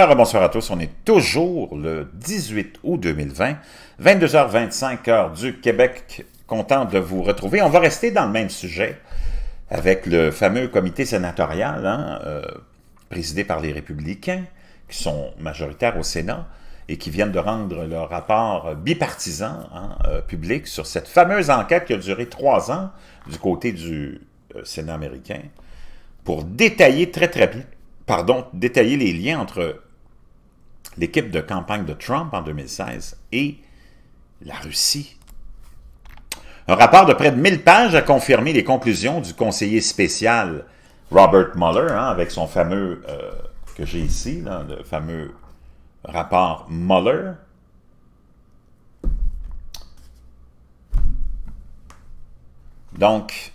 Alors, bonsoir à tous. On est toujours le 18 août 2020, 22h25 heure du Québec. Content de vous retrouver. On va rester dans le même sujet avec le fameux comité sénatorial hein, euh, présidé par les républicains qui sont majoritaires au Sénat et qui viennent de rendre leur rapport bipartisan hein, euh, public sur cette fameuse enquête qui a duré trois ans du côté du euh, Sénat américain pour détailler très très bien pardon, détailler les liens entre l'équipe de campagne de Trump en 2016 et la Russie. Un rapport de près de 1000 pages a confirmé les conclusions du conseiller spécial Robert Mueller, hein, avec son fameux, euh, que j'ai ici, le fameux rapport Mueller. Donc,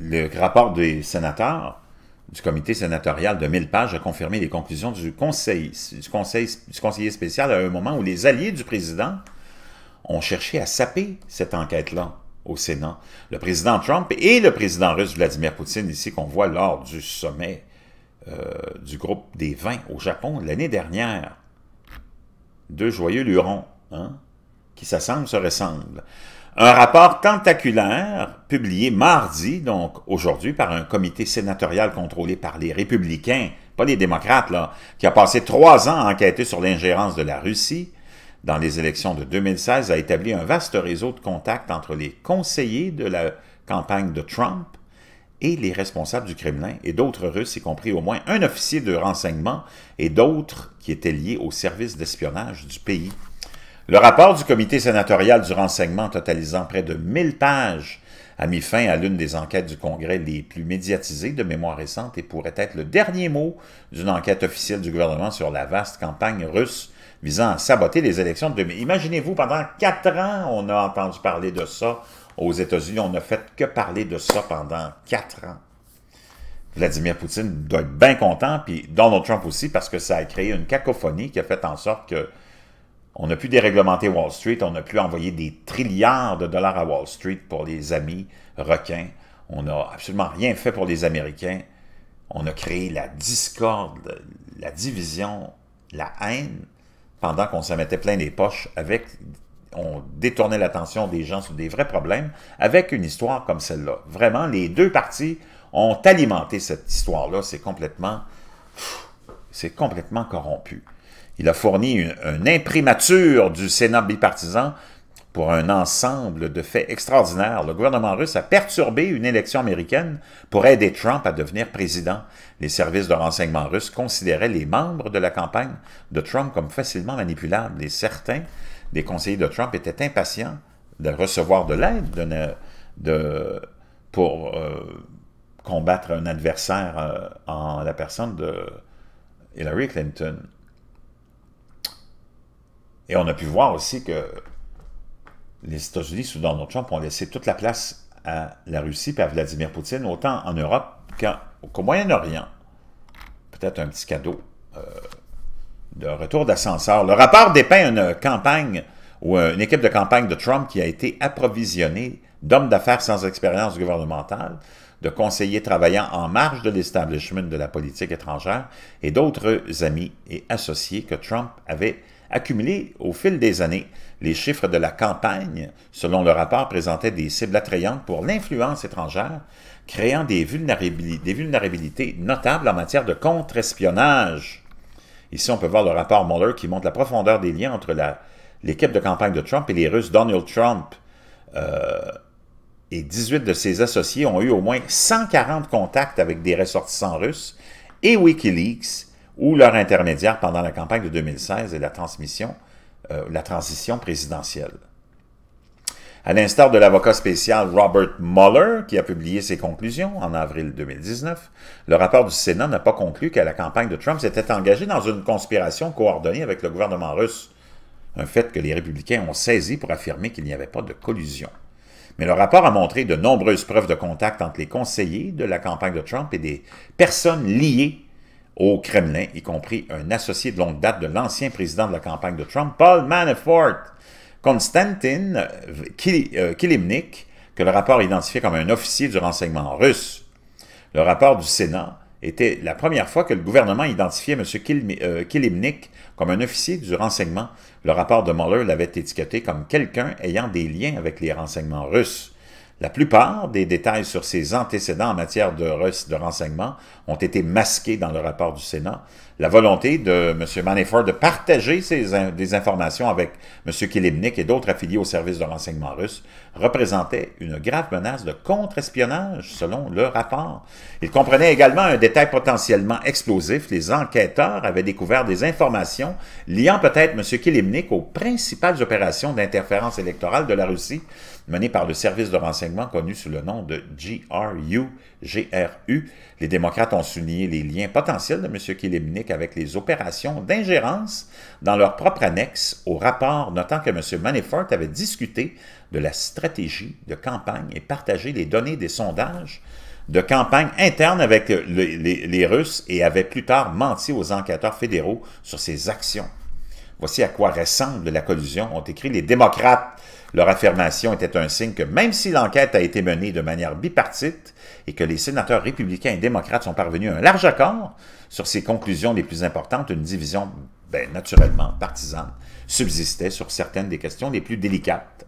le rapport des sénateurs du comité sénatorial de 1000 pages a confirmé les conclusions du conseil, du, conseiller spécial à un moment où les alliés du président ont cherché à saper cette enquête-là au Sénat. Le président Trump et le président russe Vladimir Poutine, ici qu'on voit lors du sommet euh, du groupe des 20 au Japon l'année dernière. Deux joyeux lurons, hein, qui s'assemblent se ressemblent. Un rapport tentaculaire publié mardi, donc aujourd'hui, par un comité sénatorial contrôlé par les républicains, pas les démocrates, là, qui a passé trois ans à enquêter sur l'ingérence de la Russie dans les élections de 2016, a établi un vaste réseau de contacts entre les conseillers de la campagne de Trump et les responsables du Kremlin et d'autres Russes, y compris au moins un officier de renseignement et d'autres qui étaient liés au service d'espionnage du pays. Le rapport du comité sénatorial du renseignement totalisant près de 1000 pages a mis fin à l'une des enquêtes du Congrès les plus médiatisées de mémoire récente et pourrait être le dernier mot d'une enquête officielle du gouvernement sur la vaste campagne russe visant à saboter les élections de 2000. Imaginez-vous, pendant quatre ans, on a entendu parler de ça aux États-Unis. On n'a fait que parler de ça pendant quatre ans. Vladimir Poutine doit être bien content, puis Donald Trump aussi, parce que ça a créé une cacophonie qui a fait en sorte que on a pu déréglementer Wall Street, on a pu envoyer des trilliards de dollars à Wall Street pour les amis requins. On n'a absolument rien fait pour les Américains. On a créé la discorde, la division, la haine, pendant qu'on se mettait plein les poches avec... On détournait l'attention des gens sur des vrais problèmes avec une histoire comme celle-là. Vraiment, les deux parties ont alimenté cette histoire-là. C'est complètement... C'est complètement corrompu. Il a fourni une, imprimature du Sénat bipartisan pour un ensemble de faits extraordinaires. Le gouvernement russe a perturbé une élection américaine pour aider Trump à devenir président. Les services de renseignement russes considéraient les membres de la campagne de Trump comme facilement manipulables et certains des conseillers de Trump étaient impatients de recevoir de l'aide pour euh, combattre un adversaire euh, en la personne de Hillary Clinton. Et on a pu voir aussi que les États-Unis sous Donald Trump ont laissé toute la place à la Russie et à Vladimir Poutine, autant en Europe qu'au Moyen-Orient. Peut-être un petit cadeau euh, de retour d'ascenseur. Le rapport dépeint une campagne ou euh, une équipe de campagne de Trump qui a été approvisionnée d'hommes d'affaires sans expérience gouvernementale, de conseillers travaillant en marge de l'establishment de la politique étrangère et d'autres amis et associés que Trump avait Accumulés au fil des années, les chiffres de la campagne, selon le rapport, présentaient des cibles attrayantes pour l'influence étrangère, créant des vulnérabilités, notables en matière de contre-espionnage. Ici, on peut voir le rapport Mueller qui montre la profondeur des liens entre l'équipe de campagne de Trump et les Russes Donald Trump. Euh, et et 18 de ses associés ont eu au moins 140 contacts avec des ressortissants russes. Et Wikileaks ou leur intermédiaire pendant la campagne de 2016 et la transmission, euh, la transition présidentielle. À l'instar de l'avocat spécial Robert Mueller, qui a publié ses conclusions en avril 2019, le rapport du Sénat n'a pas conclu que la campagne de Trump s'était engagée dans une conspiration coordonnée avec le gouvernement russe, un fait que les républicains ont saisi pour affirmer qu'il n'y avait pas de collusion. Mais le rapport a montré de nombreuses preuves de contact entre les conseillers de la campagne de Trump et des personnes liées au Kremlin, y compris un associé de longue date de l'ancien président de la campagne de Trump, Paul Manafort. Konstantin euh, Kilimnik, que le rapport identifiait comme un officier du renseignement russe. Le rapport du Sénat était la première fois que le gouvernement identifiait M. Euh, Kilimnik comme un officier du renseignement. Le rapport de Mueller l'avait étiqueté comme quelqu'un ayant des liens avec les renseignements russes. La plupart des détails sur ses antécédents en matière de, de renseignements ont été masqués dans le rapport du Sénat, la volonté de M. Manafort de partager ces des informations avec M. Kilimnik et d'autres affiliés au service de renseignement russe représentait une grave menace de contre-espionnage, selon le rapport. Il comprenait également un détail potentiellement explosif. Les enquêteurs avaient découvert des informations liant peut-être M. Kilimnik aux principales opérations d'interférence électorale de la Russie menées par le service de renseignement connu sous le nom de GRU. GRU. Les démocrates ont souligné les liens potentiels de M. Kilimnik avec les opérations d'ingérence dans leur propre annexe au rapport, notant que M. Manafort avait discuté de la stratégie de campagne et partagé les données des sondages de campagne interne avec les, les Russes et avait plus tard menti aux enquêteurs fédéraux sur ses actions. Voici à quoi ressemble la collusion, ont écrit les démocrates leur affirmation était un signe que même si l'enquête a été menée de manière bipartite et que les sénateurs républicains et démocrates sont parvenus à un large accord sur ces conclusions les plus importantes, une division ben, naturellement partisane subsistait sur certaines des questions les plus délicates.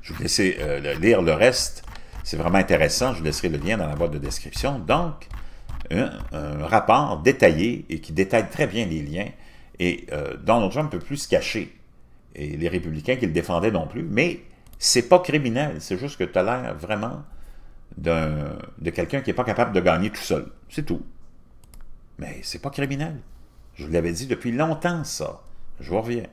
Je vous laisse euh, lire le reste. C'est vraiment intéressant. Je vous laisserai le lien dans la boîte de description. Donc, un, rapport détaillé et qui détaille très bien les liens et dont euh, Donald Trump ne peut plus se cacher et les républicains qui le défendaient non plus. Mais c'est pas criminel, c'est juste que tu as l'air vraiment de quelqu'un qui n'est pas capable de gagner tout seul. C'est tout. Mais c'est pas criminel. Je vous l'avais dit depuis longtemps, ça. Je vous reviens.